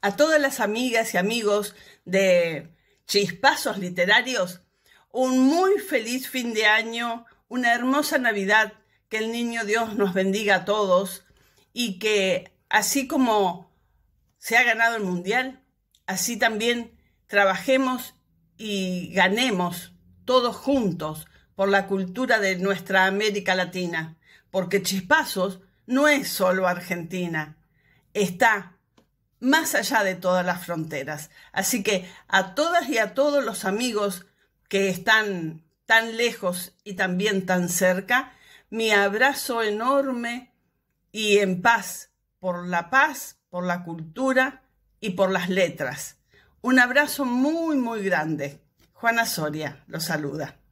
a todas las amigas y amigos de Chispazos Literarios un muy feliz fin de año, una hermosa Navidad, que el Niño Dios nos bendiga a todos y que así como se ha ganado el Mundial, así también trabajemos y ganemos todos juntos por la cultura de nuestra América Latina, porque Chispazos no es solo Argentina, está más allá de todas las fronteras. Así que a todas y a todos los amigos que están tan lejos y también tan cerca, mi abrazo enorme y en paz por la paz, por la cultura y por las letras. Un abrazo muy, muy grande. Juana Soria los saluda.